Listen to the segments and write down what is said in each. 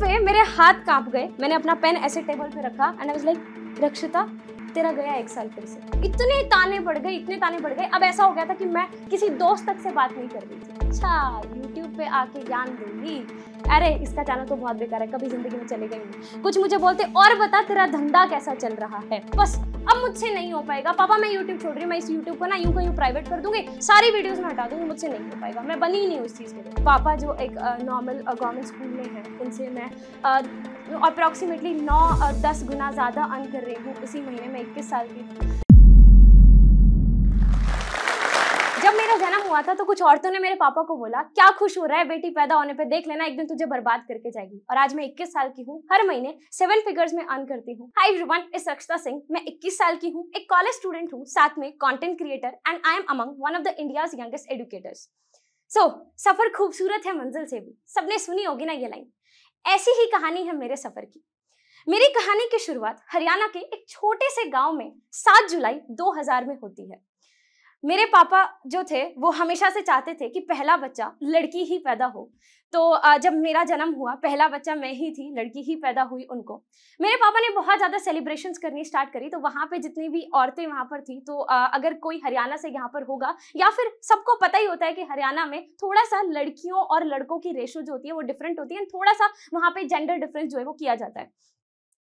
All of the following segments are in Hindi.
पे मेरे हाथ कांप गए मैंने अपना पेन ऐसे टेबल पे रखा एंड आई वाज लाइक रक्षिता तेरा गया एक साल फिर से इतने ताने बढ़ गए इतने ताने बढ़ गए अब ऐसा हो गया था कि मैं किसी दोस्त तक से बात नहीं कर रही थी अच्छा यूट्यूब पे आके ज्ञान दूंगी अरे इसका चैनल तो बहुत बेकार है कभी जिंदगी में चले ही कुछ मुझे बोलते और बता तेरा धंधा कैसा चल रहा है बस अब मुझसे नहीं हो पाएगा पापा मैं यूट्यूब छोड़ रही हूँ मैं इस यूट्यूब को ना यूं कहीं प्राइवेट कर दूंगी सारी वीडियोज़ में हटा दूंगी मुझसे नहीं हो पाएगा मैं बनी ही नहीं उस चीज़ के लिए पापा जो एक नॉर्मल गवर्नमेंट स्कूल में है उनसे मैं अप्रॉक्सीमेटली नौ दस गुना ज़्यादा अर्न कर रही हूँ इसी महीने में इक्कीस साल की मेरा जन्म हुआ था तो कुछ औरतों ने मेरे पापा को बोला क्या खुश हो रहा है बेटी पैदा होने पे देख लेना एक दिन तुझे बर्बाद करके जाएगी और आज मैं 21 साल की हूँ हर महीने सेवन फिगर्स में अर्न करती हूँ हाई एवरीवन इस रक्षता सिंह मैं 21 साल की हूँ एक कॉलेज स्टूडेंट हूँ साथ में content creator and I am among one of the India's youngest educators so सफर खूबसूरत है मंजिल से भी सबने सुनी होगी ना ये लाइन ऐसी ही कहानी है मेरे सफर की मेरी कहानी की शुरुआत हरियाणा के एक छोटे से गांव में 7 जुलाई 2000 में होती है मेरे पापा जो थे वो हमेशा से चाहते थे कि पहला बच्चा लड़की ही पैदा हो तो जब मेरा जन्म हुआ पहला बच्चा मैं ही थी लड़की ही पैदा हुई उनको मेरे पापा ने बहुत ज़्यादा सेलिब्रेशन करनी स्टार्ट करी तो वहाँ पे जितनी भी औरतें वहाँ पर थी तो अगर कोई हरियाणा से यहाँ पर होगा या फिर सबको पता ही होता है कि हरियाणा में थोड़ा सा लड़कियों और लड़कों की रेशो जो होती है वो डिफरेंट होती है थोड़ा सा वहाँ पे जेंडर डिफरेंस जो है वो किया जाता है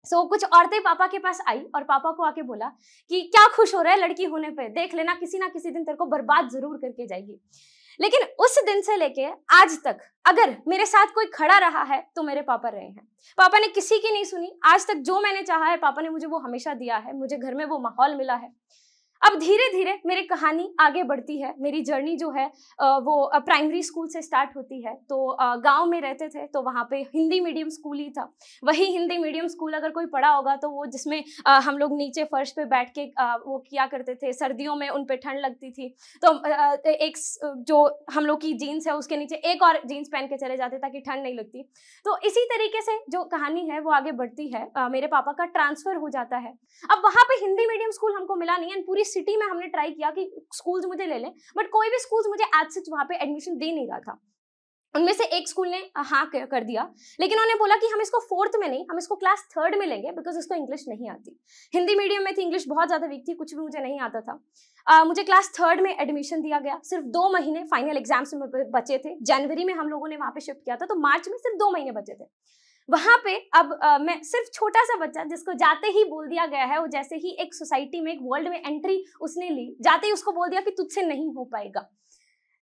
सो so, कुछ औरतें पापा के पास आई और पापा को आके बोला कि क्या खुश हो रहा है लड़की होने पे देख लेना किसी ना किसी दिन तेरे को बर्बाद जरूर करके जाएगी लेकिन उस दिन से लेके आज तक अगर मेरे साथ कोई खड़ा रहा है तो मेरे पापा रहे हैं पापा ने किसी की नहीं सुनी आज तक जो मैंने चाहा है पापा ने मुझे वो हमेशा दिया है मुझे घर में वो माहौल मिला है अब धीरे धीरे मेरी कहानी आगे बढ़ती है मेरी जर्नी जो है वो प्राइमरी स्कूल से स्टार्ट होती है तो गांव में रहते थे तो वहाँ पे हिंदी मीडियम स्कूल ही था वही हिंदी मीडियम स्कूल अगर कोई पढ़ा होगा तो वो जिसमें हम लोग नीचे फर्श पे बैठ के वो किया करते थे सर्दियों में उन पर ठंड लगती थी तो एक जो हम लोग की जीन्स है उसके नीचे एक और जीन्स पहन के चले जाते ताकि ठंड नहीं लगती तो इसी तरीके से जो कहानी है वो आगे बढ़ती है मेरे पापा का ट्रांसफर हो जाता है अब वहाँ पर हिंदी मीडियम स्कूल हमको मिला नहीं है पूरी सिटी में हमने ट्राई किया कि स्कूल्स मुझे ले लें बट कोई भी स्कूल्स मुझे एज सच वहाँ पे एडमिशन दे नहीं रहा था उनमें से एक स्कूल ने हाँ कर दिया लेकिन उन्होंने बोला कि हम इसको फोर्थ में नहीं हम इसको क्लास थर्ड में लेंगे बिकॉज इसको इंग्लिश नहीं आती हिंदी मीडियम में थी इंग्लिश बहुत ज़्यादा वीक थी कुछ भी मुझे नहीं आता था आ, मुझे क्लास थर्ड में एडमिशन दिया गया सिर्फ दो महीने फाइनल एग्जाम्स में बचे थे जनवरी में हम लोगों ने वहाँ पे शिफ्ट किया था तो मार्च में सिर्फ दो महीने बचे थे वहां पे अब आ, मैं सिर्फ छोटा सा बच्चा जिसको जाते ही बोल दिया गया है वो जैसे ही एक सोसाइटी में एक वर्ल्ड में एंट्री उसने ली जाते ही उसको बोल दिया कि तुझसे नहीं हो पाएगा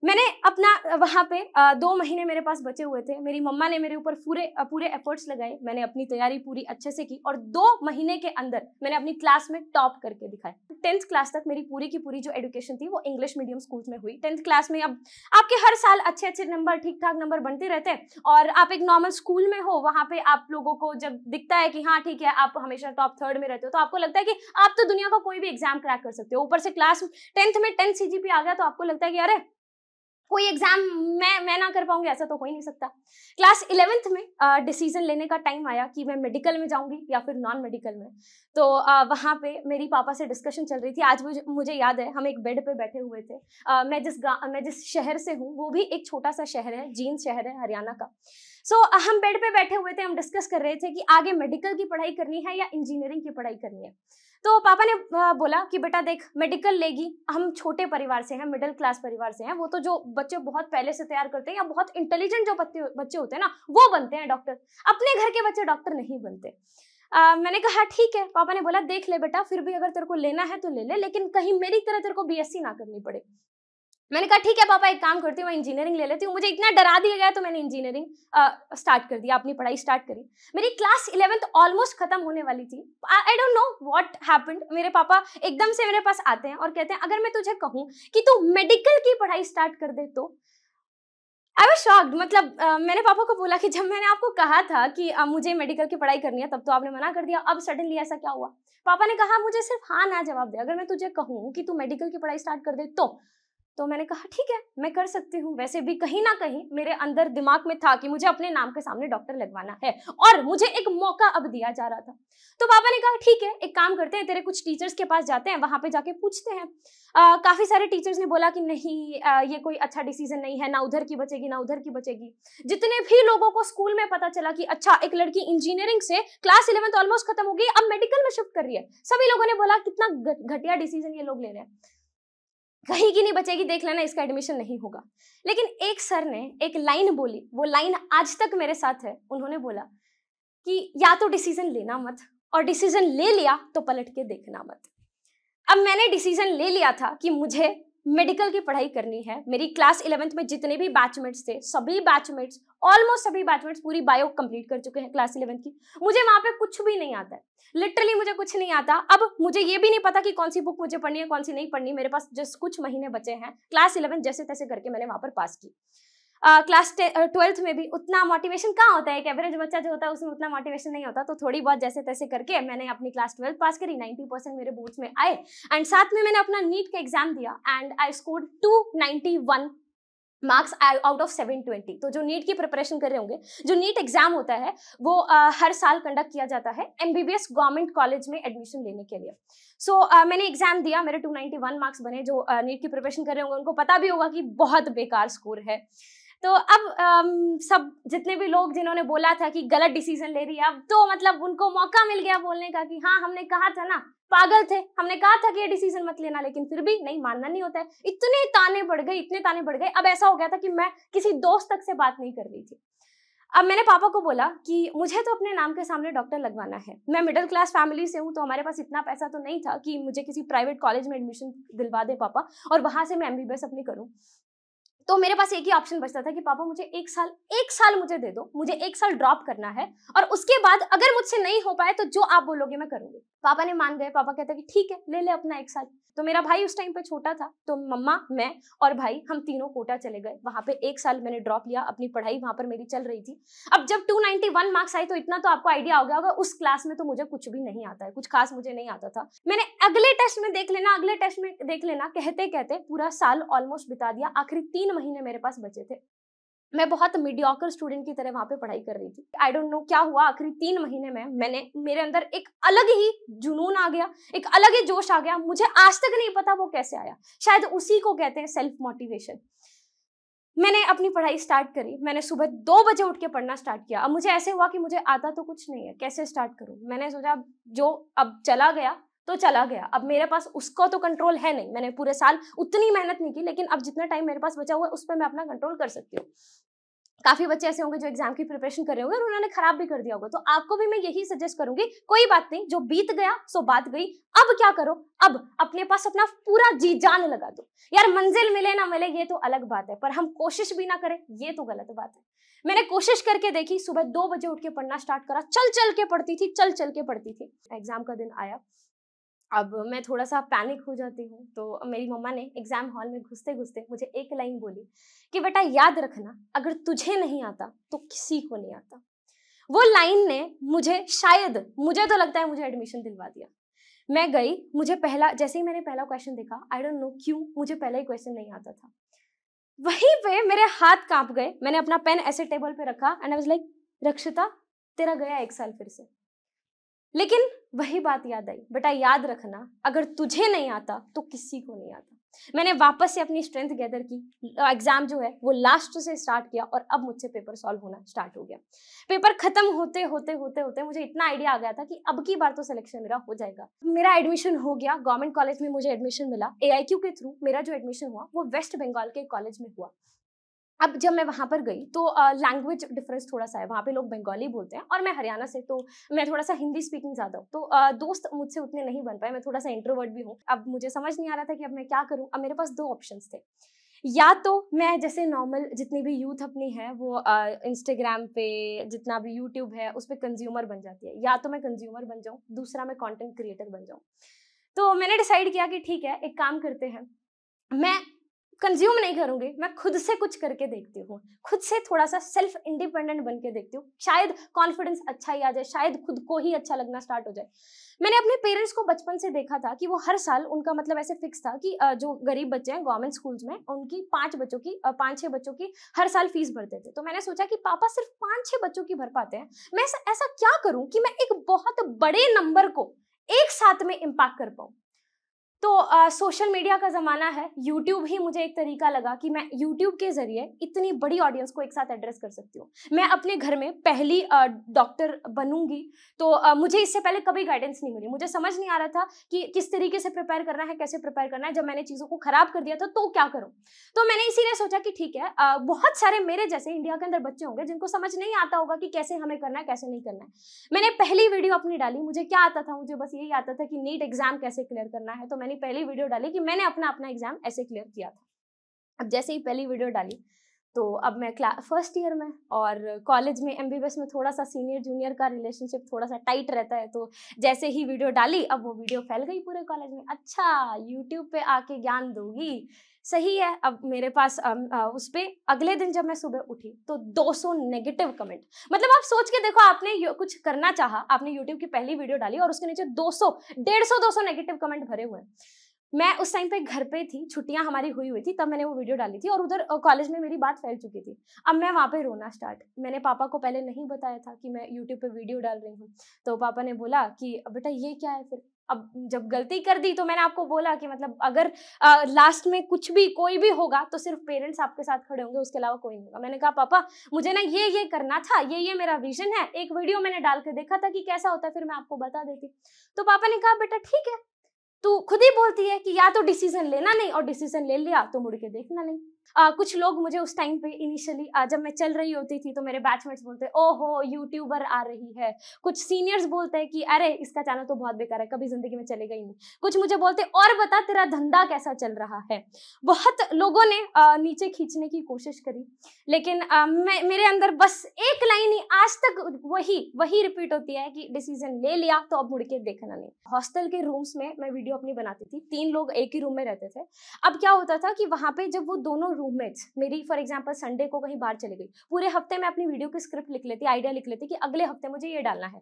मैंने अपना वहाँ पे दो महीने मेरे पास बचे हुए थे मेरी मम्मा ने मेरे ऊपर पूरे पूरे एफर्ट्स लगाए मैंने अपनी तैयारी पूरी अच्छे से की और दो महीने के अंदर मैंने अपनी क्लास में टॉप करके दिखाया टेंथ क्लास तक मेरी पूरी की पूरी जो एडुकेशन थी वो इंग्लिश मीडियम स्कूल में हुई टेंथ क्लास में अब आपके हर साल अच्छे अच्छे नंबर ठीक ठाक नंबर बनते रहते हैं और आप एक नॉर्मल स्कूल में हो वहाँ पे आप लोगों को जब दिखता है कि हाँ ठीक है आप हमेशा टॉप थर्ड में रहते हो तो आपको लगता है कि आप तो दुनिया का कोई भी एग्जाम क्रैक कर सकते हो ऊपर से क्लास टेंथ में टेंथ सी आ गया तो आपको लगता है कि अरे कोई एग्जाम मैं मैं ना कर पाऊंगी ऐसा तो हो ही नहीं सकता क्लास इलेवेंथ में डिसीजन लेने का टाइम आया कि मैं मेडिकल में जाऊंगी या फिर नॉन मेडिकल में तो आ, वहाँ पे मेरी पापा से डिस्कशन चल रही थी आज मुझे मुझे याद है हम एक बेड पे बैठे हुए थे आ, मैं जिस मैं जिस शहर से हूँ वो भी एक छोटा सा शहर है जींद शहर है हरियाणा का सो so, हम बेड पे बैठे हुए थे हम डिस्कस कर रहे थे कि आगे मेडिकल की पढ़ाई करनी है या इंजीनियरिंग की पढ़ाई करनी है तो पापा ने बोला कि बेटा देख मेडिकल लेगी हम छोटे परिवार से हैं मिडिल क्लास परिवार से हैं वो तो जो बच्चे बहुत पहले से तैयार करते हैं या बहुत इंटेलिजेंट जो बच्चे होते हैं ना वो बनते हैं डॉक्टर अपने घर के बच्चे डॉक्टर नहीं बनते आ, मैंने कहा ठीक है पापा ने बोला देख ले बेटा फिर भी अगर तेरे को लेना है तो ले ले लेकिन कहीं मेरी तरह तेरे को बीएससी ना करनी पड़े मैंने कहा ठीक है पापा एक काम करती हूँ मैं इंजीनियरिंग ले लेती हूँ मुझे इतना डरा दिया गया तो मैंने इंजीनियरिंग स्टार्ट कर दिया अपनी पढ़ाई स्टार्ट करी मेरी क्लास इलेवंथ ऑलमोस्ट खत्म होने वाली थी I don't know what happened मेरे पापा एकदम से मेरे पास आते हैं और कहते हैं अगर मैं तुझे कहूँ कि तू मेडिकल की पढ़ाई स्टार्ट कर दे तो आई वॉज शॉक्ड मतलब uh, मैंने पापा को बोला कि जब मैंने आपको कहा था कि uh, मुझे मेडिकल की पढ़ाई करनी है तब तो आपने मना कर दिया अब सडनली ऐसा क्या हुआ पापा ने कहा मुझे सिर्फ हाँ ना जवाब दे अगर मैं तुझे कहूँ कि तू मेडिकल की पढ़ाई स्टार्ट कर दे तो तो मैंने कहा ठीक है मैं कर सकती हूँ वैसे भी कहीं ना कहीं मेरे अंदर दिमाग में था कि मुझे अपने नाम के सामने डॉक्टर लगवाना है और मुझे एक मौका अब दिया जा रहा था तो पापा ने कहा ठीक है एक काम करते हैं तेरे कुछ टीचर्स के पास जाते हैं वहाँ पे जाके पूछते हैं काफ़ी सारे टीचर्स ने बोला कि नहीं आ, ये कोई अच्छा डिसीजन नहीं है ना उधर की बचेगी ना उधर की बचेगी जितने भी लोगों को स्कूल में पता चला कि अच्छा एक लड़की इंजीनियरिंग से क्लास इलेवंथ ऑलमोस्ट खत्म हो गई अब मेडिकल में शिफ्ट कर रही है सभी लोगों ने बोला कितना घटिया डिसीजन ये लोग ले रहे हैं कहीं की नहीं बचेगी देख लेना इसका एडमिशन नहीं होगा लेकिन एक सर ने एक लाइन बोली वो लाइन आज तक मेरे साथ है उन्होंने बोला कि या तो डिसीजन लेना मत और डिसीजन ले लिया तो पलट के देखना मत अब मैंने डिसीजन ले लिया था कि मुझे मेडिकल की पढ़ाई करनी है मेरी क्लास इलेवेंथ में जितने भी बैचमेट्स थे सभी बैचमेट्स ऑलमोस्ट सभी बैचमेट्स पूरी बायो कंप्लीट कर चुके हैं क्लास इलेवेंथ की मुझे वहाँ पे कुछ भी नहीं आता है लिटरली मुझे कुछ नहीं आता अब मुझे ये भी नहीं पता कि कौन सी बुक मुझे पढ़नी है कौन सी नहीं पढ़नी मेरे पास जस्ट कुछ महीने बचे हैं क्लास इलेवन जैसे तैसे करके मैंने वहाँ पर पास की क्लास ट्वेल्थ में भी उतना मोटिवेशन कहाँ होता है एक एवरेज बच्चा जो होता है उसमें उतना मोटिवेशन नहीं होता तो थोड़ी बहुत जैसे तैसे करके मैंने अपनी क्लास ट्वेल्थ पास करी नाइन्टी परसेंट मेरे बोर्ड्स में आए एंड साथ में मैंने अपना नीट का एग्जाम दिया and I score two ninety one marks out of 720 तो जो नीट की प्रिपरेशन कर रहे होंगे जो नीट एग्जाम होता है वो आ, हर साल कंडक्ट किया जाता है एमबीबीएस गवर्नमेंट कॉलेज में एडमिशन लेने के लिए सो so, uh, मैंने एग्जाम दिया मेरे 291 मार्क्स बने जो आ, नीट की प्रिपरेशन कर रहे होंगे उनको पता भी होगा कि बहुत बेकार स्कोर है तो अब अम, सब जितने भी लोग जिन्होंने बोला था कि गलत डिसीजन ले रही है अब तो मतलब उनको मौका मिल गया बोलने का कि हाँ हमने कहा था ना पागल थे हमने कहा था कि ये डिसीजन मत लेना लेकिन फिर भी नहीं मानना नहीं होता है इतने ताने बढ़ गए इतने ताने बढ़ गए अब ऐसा हो गया था कि मैं किसी दोस्त तक से बात नहीं कर रही थी अब मैंने पापा को बोला कि मुझे तो अपने नाम के सामने डॉक्टर लगवाना है मैं मिडिल क्लास फैमिली से हूँ तो हमारे पास इतना पैसा तो नहीं था कि मुझे किसी प्राइवेट कॉलेज में एडमिशन दिलवा दे पापा और वहाँ से मैं एम अपनी करूँ तो मेरे पास एक ही ऑप्शन बचता था कि पापा मुझे एक साल एक साल मुझे दे दो मुझे एक साल ड्रॉप करना है और उसके बाद अगर मुझसे नहीं हो पाए तो जो आप बोलोगे मैं करूंगी पापा ने मान गए पापा कहते कि ठीक है ले ले अपना एक साल तो मेरा भाई उस टाइम पे छोटा था तो मम्मा मैं और भाई हम तीनों कोटा चले गए वहां पे एक साल मैंने ड्रॉप लिया अपनी पढ़ाई वहां पर मेरी चल रही थी अब जब 291 मार्क्स आए तो इतना तो आपको आइडिया हो गया होगा उस क्लास में तो मुझे कुछ भी नहीं आता है कुछ खास मुझे नहीं आता था मैंने अगले टेस्ट में देख लेना अगले टेस्ट में देख लेना कहते कहते पूरा साल ऑलमोस्ट बिता दिया आखिरी तीन महीने मेरे पास बचे थे मैं बहुत मीडियोकर स्टूडेंट की तरह वहाँ पे पढ़ाई कर रही थी आई डोंट नो क्या हुआ आखिरी तीन महीने में मैंने मेरे अंदर एक अलग ही जुनून आ गया एक अलग ही जोश आ गया मुझे आज तक नहीं पता वो कैसे आया शायद उसी को कहते हैं सेल्फ मोटिवेशन मैंने अपनी पढ़ाई स्टार्ट करी मैंने सुबह दो बजे उठ के पढ़ना स्टार्ट किया अब मुझे ऐसे हुआ कि मुझे आता तो कुछ नहीं है कैसे स्टार्ट करूँ मैंने सोचा जो अब चला गया तो चला गया अब मेरे पास उसका तो कंट्रोल है नहीं मैंने पूरे साल उतनी मेहनत नहीं की लेकिन अब जितना टाइम मेरे पास बचा हुआ है उस पर मैं अपना कंट्रोल कर सकती हूँ काफी बच्चे ऐसे होंगे जो एग्जाम की प्रिपरेशन कर रहे होंगे और उन्होंने खराब भी कर दिया होगा तो आपको भी मैं यही सजेस्ट करूंगी कोई बात नहीं जो बीत गया सो बात गई अब क्या करो अब अपने पास अपना पूरा जी जान लगा दो यार मंजिल मिले ना मिले ये तो अलग बात है पर हम कोशिश भी ना करें ये तो गलत बात है मैंने कोशिश करके देखी सुबह दो बजे उठ के पढ़ना स्टार्ट करा चल चल के पढ़ती थी चल चल के पढ़ती थी एग्जाम का दिन आया अब मैं थोड़ा सा पैनिक हो जाती हूँ तो मेरी मम्मा ने एग्ज़ाम हॉल में घुसते घुसते मुझे एक लाइन बोली कि बेटा याद रखना अगर तुझे नहीं आता तो किसी को नहीं आता वो लाइन ने मुझे शायद मुझे तो लगता है मुझे एडमिशन दिलवा दिया मैं गई मुझे पहला जैसे ही मैंने पहला क्वेश्चन देखा आई डोंट नो क्यों मुझे पहला ही क्वेश्चन नहीं आता था वहीं पे मेरे हाथ कांप गए मैंने अपना पेन ऐसे टेबल पे रखा एंड आई वाज लाइक रक्षिता तेरा गया एक साल फिर से लेकिन वही बात याद आई बेटा याद रखना अगर तुझे नहीं आता तो किसी को नहीं आता मैंने वापस से अपनी स्ट्रेंथ गैदर की एग्जाम जो है वो लास्ट से स्टार्ट किया और अब मुझसे पेपर सॉल्व होना स्टार्ट हो गया पेपर खत्म होते होते होते होते मुझे इतना आइडिया आ गया था कि अब की बार तो सिलेक्शन मेरा हो जाएगा मेरा एडमिशन हो गया गवर्नमेंट कॉलेज में मुझे एडमिशन मिला ए के थ्रू मेरा जो एडमिशन हुआ वो वेस्ट बंगाल के कॉलेज में हुआ अब जब मैं वहाँ पर गई तो लैंग्वेज uh, डिफरेंस थोड़ा सा है वहाँ पे लोग बंगाली बोलते हैं और मैं हरियाणा से तो मैं थोड़ा सा हिंदी स्पीकिंग ज़्यादा हूँ तो uh, दोस्त मुझसे उतने नहीं बन पाए मैं थोड़ा सा इंट्रोवर्ट भी हूँ अब मुझे समझ नहीं आ रहा था कि अब मैं क्या करूँ अब मेरे पास दो ऑप्शन थे या तो मैं जैसे नॉर्मल जितनी भी यूथ अपनी है वो इंस्टाग्राम uh, पे जितना भी यूट्यूब है उस पर कंज्यूमर बन जाती है या तो मैं कंज्यूमर बन जाऊँ दूसरा मैं कॉन्टेंट क्रिएटर बन जाऊँ तो मैंने डिसाइड किया कि ठीक है एक काम करते हैं मैं कंज्यूम नहीं करूंगी मैं खुद से कुछ करके देखती हूँ खुद से थोड़ा सा सेल्फ इंडिपेंडेंट बन के देखती हूँ शायद कॉन्फिडेंस अच्छा ही आ जाए शायद खुद को ही अच्छा लगना स्टार्ट हो जाए मैंने अपने पेरेंट्स को बचपन से देखा था कि वो हर साल उनका मतलब ऐसे फिक्स था कि जो गरीब बच्चे हैं गवर्नमेंट स्कूल्स में उनकी पांच बच्चों की पांच छह बच्चों की हर साल फीस भरते थे तो मैंने सोचा कि पापा सिर्फ पांच छह बच्चों की भर पाते हैं मैं ऐसा क्या करूँ कि मैं एक बहुत बड़े नंबर को एक साथ में इम्पैक्ट कर पाऊँ तो आ, सोशल मीडिया का ज़माना है यूट्यूब ही मुझे एक तरीका लगा कि मैं यूट्यूब के ज़रिए इतनी बड़ी ऑडियंस को एक साथ एड्रेस कर सकती हूँ मैं अपने घर में पहली डॉक्टर बनूंगी तो आ, मुझे इससे पहले कभी गाइडेंस नहीं मिली मुझे समझ नहीं आ रहा था कि किस तरीके से प्रिपेयर करना है कैसे प्रिपेयर करना है जब मैंने चीज़ों को ख़राब कर दिया था तो क्या करूँ तो मैंने इसीलिए सोचा कि ठीक है आ, बहुत सारे मेरे जैसे इंडिया के अंदर बच्चे होंगे जिनको समझ नहीं आता होगा कि कैसे हमें करना है कैसे नहीं करना है मैंने पहली वीडियो अपनी डाली मुझे क्या आता था मुझे बस यही आता था कि नीट एग्ज़ाम कैसे क्लियर करना है तो मैंने पहली वीडियो डाली कि मैंने अपना अपना एग्जाम ऐसे क्लियर किया था अब जैसे ही पहली वीडियो डाली तो अब मैं क्ला फर्स्ट ईयर में और कॉलेज में एम में थोड़ा सा सीनियर जूनियर का रिलेशनशिप थोड़ा सा टाइट रहता है तो जैसे ही वीडियो डाली अब वो वीडियो फैल गई पूरे कॉलेज में अच्छा यूट्यूब पे आके ज्ञान दोगी सही है अब मेरे पास उस पर अगले दिन जब मैं सुबह उठी तो 200 नेगेटिव कमेंट मतलब आप सोच के देखो आपने कुछ करना चाहा आपने यूट्यूब की पहली वीडियो डाली और उसके नीचे 200 150 सौ नेगेटिव कमेंट भरे हुए मैं उस टाइम पे घर पे थी छुट्टियां हमारी हुई हुई थी तब मैंने वो वीडियो डाली थी और उधर कॉलेज में मेरी बात फैल चुकी थी अब मैं वहाँ पे रोना स्टार्ट मैंने पापा को पहले नहीं बताया था कि मैं यूट्यूब पे वीडियो डाल रही हूँ तो पापा ने बोला कि बेटा ये क्या है फिर अब जब गलती कर दी तो मैंने आपको बोला कि मतलब अगर आ, लास्ट में कुछ भी कोई भी होगा तो सिर्फ पेरेंट्स आपके साथ खड़े होंगे उसके अलावा कोई नहीं होगा मैंने कहा पापा मुझे ना ये ये करना था ये ये मेरा विजन है एक वीडियो मैंने डाल के देखा था कि कैसा होता है फिर मैं आपको बता देती तो पापा ने कहा बेटा ठीक है तू खुद ही बोलती है कि या तो डिसीजन लेना नहीं और डिसीजन ले लिया तो मुड़ के देखना नहीं आ, कुछ लोग मुझे उस टाइम पे इनिशियली जब मैं चल रही होती थी तो मेरे बैचमेट्स बोलते ओ हो यूट्यूबर आ रही है कुछ सीनियर्स बोलते हैं कि अरे इसका चैनल तो बहुत बेकार है कभी जिंदगी में चलेगा ही नहीं कुछ मुझे बोलते और बता तेरा धंधा कैसा चल रहा है बहुत लोगों ने आ, नीचे खींचने की कोशिश करी लेकिन आ, मैं मेरे अंदर बस एक लाइन ही आज तक वही वही रिपीट होती है कि डिसीजन ले लिया तो अब मुड़ के देखना नहीं हॉस्टल के रूम्स में मैं वीडियो अपनी बनाती थी तीन लोग एक ही रूम में रहते थे अब क्या होता था कि वहां पे जब वो दोनों रूममेट्स मेरी फॉर एग्जांपल संडे को कहीं बाहर चले गई पूरे हफ्ते में अपनी वीडियो की स्क्रिप्ट लिख लेती आइडिया लिख लेती कि अगले हफ्ते मुझे ये डालना है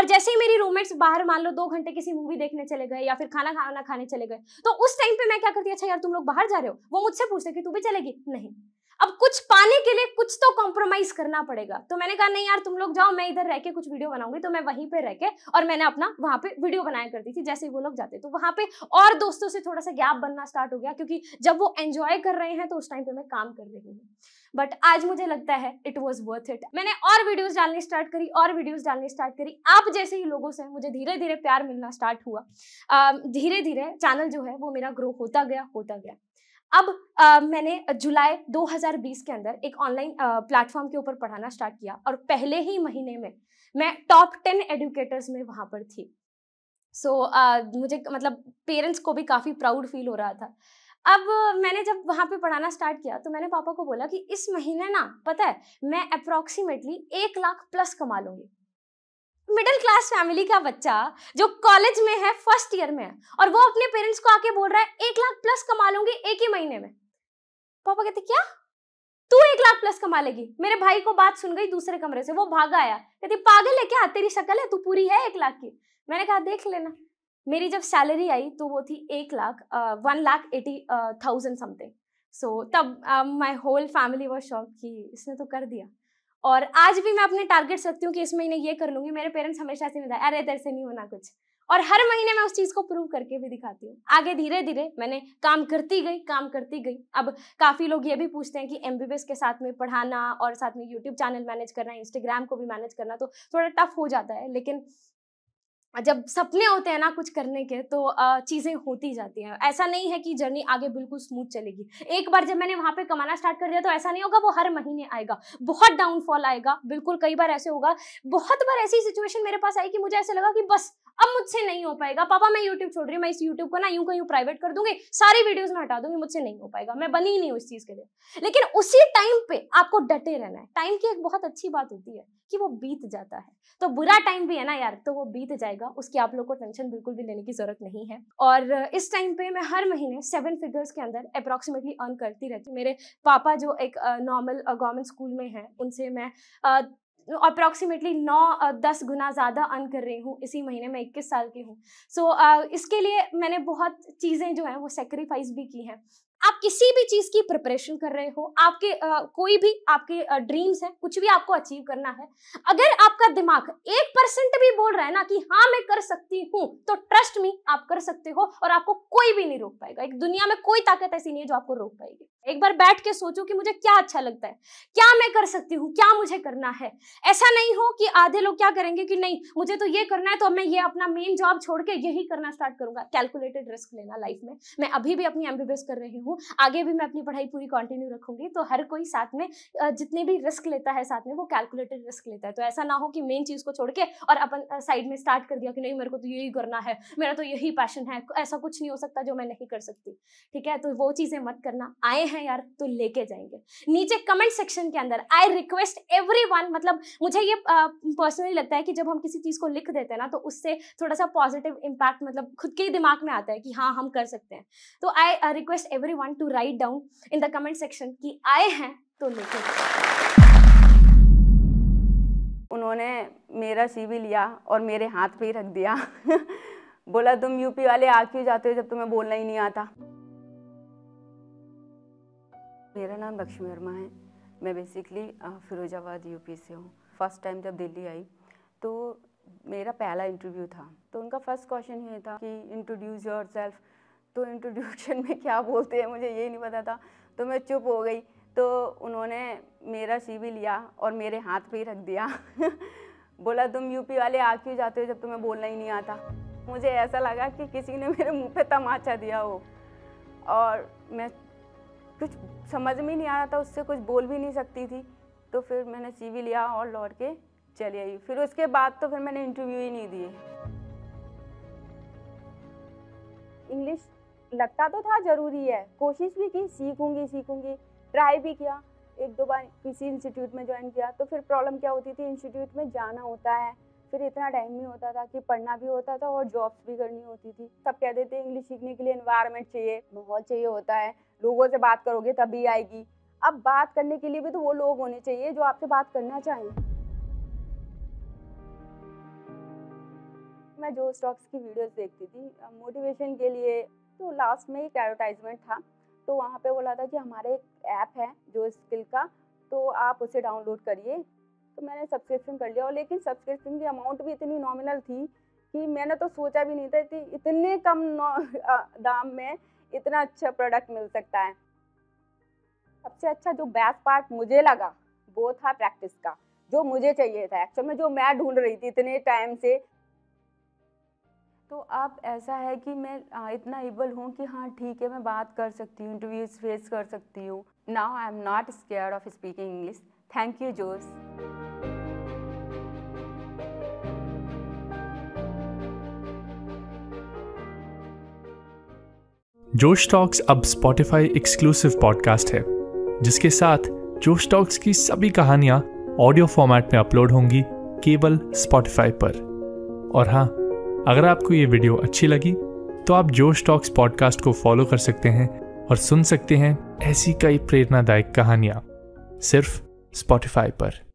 और जैसे ही मेरी रूममेट्स बाहर मान लो दो घंटे किसी मूवी देखने चले गए या फिर खाना खाना खाने चले गए तो उस टाइम पे मैं क्या करती अच्छा यार तुम लोग बाहर जा रहे हो वो मुझसे पूछते कि तू भी चलेगी नहीं अब कुछ पाने के लिए कुछ तो कॉम्प्रोमाइज करना पड़ेगा तो मैंने कहा नहीं यार तुम लोग जाओ मैं इधर रह के कुछ वीडियो बनाऊंगी तो मैं वहीं पे रह के और मैंने अपना वहां पे वीडियो बनाया करती थी जैसे ही वो लोग जाते तो वहां पे और दोस्तों से थोड़ा सा गैप बनना स्टार्ट हो गया क्योंकि जब वो एंजॉय कर रहे हैं तो उस टाइम पे मैं काम कर रही हूँ बट आज मुझे लगता है इट वॉज वर्थ इट मैंने और वीडियोज डालनी स्टार्ट करी और वीडियोज डालनी स्टार्ट करी आप जैसे ही लोगों से मुझे धीरे धीरे प्यार मिलना स्टार्ट हुआ धीरे धीरे चैनल जो है वो मेरा ग्रो होता गया होता गया अब आ, मैंने जुलाई 2020 के अंदर एक ऑनलाइन प्लेटफॉर्म के ऊपर पढ़ाना स्टार्ट किया और पहले ही महीने में मैं टॉप टेन एडुकेटर्स में वहाँ पर थी सो so, मुझे मतलब पेरेंट्स को भी काफ़ी प्राउड फील हो रहा था अब मैंने जब वहाँ पे पढ़ाना स्टार्ट किया तो मैंने पापा को बोला कि इस महीने ना पता है मैं अप्रॉक्सीमेटली एक लाख प्लस कमा लूँगी मिडिल क्लास फैमिली का बच्चा जो कॉलेज में है फर्स्ट ईयर में है और वो अपने पेरेंट्स को आके बोल रहा है एक लाख प्लस कमा लूंगी एक ही महीने में पापा कहते क्या तू एक लाख प्लस कमा लेगी मेरे भाई को बात सुन गई दूसरे कमरे से वो भागा आया कहती पागल है क्या तेरी शक्ल है तू पूरी है एक लाख की मैंने कहा देख लेना मेरी जब सैलरी आई तो वो थी एक lakh one lakh eighty thousand something so तब my whole family was shock की इसने तो कर दिया और आज भी मैं अपने टारगेट रखती हूँ कि इस महीने ये कर लूंगी मेरे पेरेंट्स हमेशा से मिला अरे तेरे से नहीं होना कुछ और हर महीने मैं उस चीज़ को प्रूव करके भी दिखाती हूँ आगे धीरे धीरे मैंने काम करती गई काम करती गई अब काफ़ी लोग ये भी पूछते हैं कि एम के साथ में पढ़ाना और साथ में यूट्यूब चैनल मैनेज करना इंस्टाग्राम को भी मैनेज करना तो थोड़ा टफ हो जाता है लेकिन जब सपने होते हैं ना कुछ करने के तो चीज़ें होती जाती हैं ऐसा नहीं है कि जर्नी आगे बिल्कुल स्मूथ चलेगी एक बार जब मैंने वहाँ पे कमाना स्टार्ट कर दिया तो ऐसा नहीं होगा वो हर महीने आएगा बहुत डाउनफॉल आएगा बिल्कुल कई बार ऐसे होगा बहुत बार ऐसी सिचुएशन मेरे पास आई कि मुझे ऐसा लगा कि बस अब मुझसे नहीं हो पाएगा पापा मैं यूट्यूब छोड़ रही हूँ मैं इस यूट्यूब को ना यूं का यूँ प्राइवेट कर दूंगी सारी वीडियोज में हटा दूंगी मुझसे नहीं हो पाएगा मैं बनी ही नहीं उस चीज़ के लिए लेकिन उसी टाइम पे आपको डटे रहना है टाइम की एक बहुत अच्छी बात होती है कि वो बीत जाता है तो बुरा टाइम भी है ना यार तो वो बीत जाएगा उसकी आप लोग को टेंशन बिल्कुल भी लेने की जरूरत नहीं है और इस टाइम पे मैं हर महीने सेवन फिगर्स के अंदर अप्रोक्सीमेटली अर्न करती रहती मेरे पापा जो एक नॉर्मल गवर्नमेंट स्कूल में हैं उनसे मैं अप्रॉक्सीमेटली नौ दस गुना ज़्यादा अर्न कर रही हूँ इसी महीने मैं इक्कीस साल की हूँ सो so, uh, इसके लिए मैंने बहुत चीज़ें जो हैं वो सेक्रीफाइस भी की हैं आप किसी भी चीज की प्रिपरेशन कर रहे हो आपके आ, कोई भी आपके ड्रीम्स है कुछ भी आपको अचीव करना है अगर आपका दिमाग एक परसेंट भी बोल रहा है ना कि हाँ मैं कर सकती हूँ तो ट्रस्ट मी आप कर सकते हो और आपको कोई भी नहीं रोक पाएगा एक दुनिया में कोई ताकत ऐसी नहीं है जो आपको रोक पाएगी एक बार बैठ के सोचो कि मुझे क्या अच्छा लगता है क्या मैं कर सकती हूँ क्या मुझे करना है ऐसा नहीं हो कि आधे लोग क्या करेंगे कि नहीं मुझे तो ये करना है तो मैं ये अपना मेन जॉब छोड़ के यही करना स्टार्ट करूंगा कैलकुलेटेड रिस्क लेना लाइफ में मैं अभी भी अपनी एमबीबीएस कर रही हूँ हूँ आगे भी मैं अपनी पढ़ाई पूरी कंटिन्यू रखूंगी तो हर कोई साथ में जितने भी रिस्क लेता है साथ में वो कैलकुलेटेड रिस्क लेता है तो ऐसा ना हो कि मेन चीज़ को छोड़ के और अपन साइड में स्टार्ट कर दिया कि नहीं मेरे को तो यही करना है मेरा तो यही पैशन है ऐसा कुछ नहीं हो सकता जो मैं नहीं कर सकती ठीक है तो वो चीज़ें मत करना आए हैं यार तो लेके जाएंगे नीचे कमेंट सेक्शन के अंदर आई रिक्वेस्ट एवरी मतलब मुझे ये पर्सनली लगता है कि जब हम किसी चीज़ को लिख देते हैं ना तो उससे थोड़ा सा पॉजिटिव इम्पैक्ट मतलब खुद के ही दिमाग में आता है कि हाँ हम कर सकते हैं तो I request every everyone to write down in the comment section ki aaye hain to लिखो उन्होंने मेरा सीवी लिया और मेरे हाथ पे ही रख दिया बोला तुम यूपी वाले आ क्यों जाते हो जब तुम्हें बोलना ही नहीं आता मेरा नाम लक्ष्मी वर्मा है मैं बेसिकली फिरोजाबाद यूपी से हूँ फर्स्ट टाइम जब दिल्ली आई तो मेरा पहला इंटरव्यू था तो उनका फर्स्ट क्वेश्चन ये था कि इंट्रोड्यूस योर सेल्फ़ तो इंट्रोडक्शन में क्या बोलते हैं मुझे ये नहीं पता था तो मैं चुप हो गई तो उन्होंने मेरा सी लिया और मेरे हाथ पे ही रख दिया बोला तुम यूपी वाले आ क्यों जाते हो जब तुम्हें बोलना ही नहीं आता मुझे ऐसा लगा कि किसी ने मेरे मुंह पे तमाचा दिया हो और मैं कुछ समझ में नहीं आ रहा था उससे कुछ बोल भी नहीं सकती थी तो फिर मैंने सी लिया और लौट के चली आई फिर उसके बाद तो फिर मैंने इंटरव्यू ही नहीं दिए इंग्लिश लगता तो था ज़रूरी है कोशिश भी की सीखूंगी सीखूंगी ट्राई भी किया एक दो बार किसी इंस्टीट्यूट में ज्वाइन किया तो फिर प्रॉब्लम क्या होती थी इंस्टीट्यूट में जाना होता है फिर इतना टाइम नहीं होता था कि पढ़ना भी होता था और जॉब्स भी करनी होती थी सब कह देते इंग्लिश सीखने के लिए इन्वायरमेंट चाहिए माहौल चाहिए होता है लोगों से बात करोगे तभी आएगी अब बात करने के लिए भी तो वो लोग होने चाहिए जो आपसे बात करना चाहें मैं जो स्टॉक्स की वीडियोस देखती थी मोटिवेशन के लिए तो लास्ट में एक एडवर्टाइजमेंट था तो वहाँ पे बोला था कि हमारे एक ऐप है जो स्किल का तो आप उसे डाउनलोड करिए तो मैंने सब्सक्रिप्शन कर लिया और लेकिन सब्सक्रिप्शन की अमाउंट भी इतनी नॉमिनल थी कि मैंने तो सोचा भी नहीं था कि इतने कम दाम में इतना अच्छा प्रोडक्ट मिल सकता है सबसे अच्छा जो बेस्ट पार्ट मुझे लगा वो था प्रैक्टिस का जो मुझे चाहिए था एक्चुअल में जो मैं ढूंढ रही थी इतने टाइम से तो आप ऐसा है कि मैं इतना एबल हूँ कि हाँ ठीक है मैं बात कर सकती हूँ इंटरव्यूज फेस कर सकती हूँ now I am not scared of speaking English thank you जोस जोश टॉक्स अब स्पॉटिफाई एक्सक्लूसिव पॉडकास्ट है जिसके साथ जोश टॉक्स की सभी कहानियां ऑडियो फॉर्मेट में अपलोड होंगी केवल स्पॉटिफाई पर और हाँ अगर आपको ये वीडियो अच्छी लगी तो आप जोश टॉक्स पॉडकास्ट को फॉलो कर सकते हैं और सुन सकते हैं ऐसी कई प्रेरणादायक कहानियां सिर्फ स्पॉटिफाई पर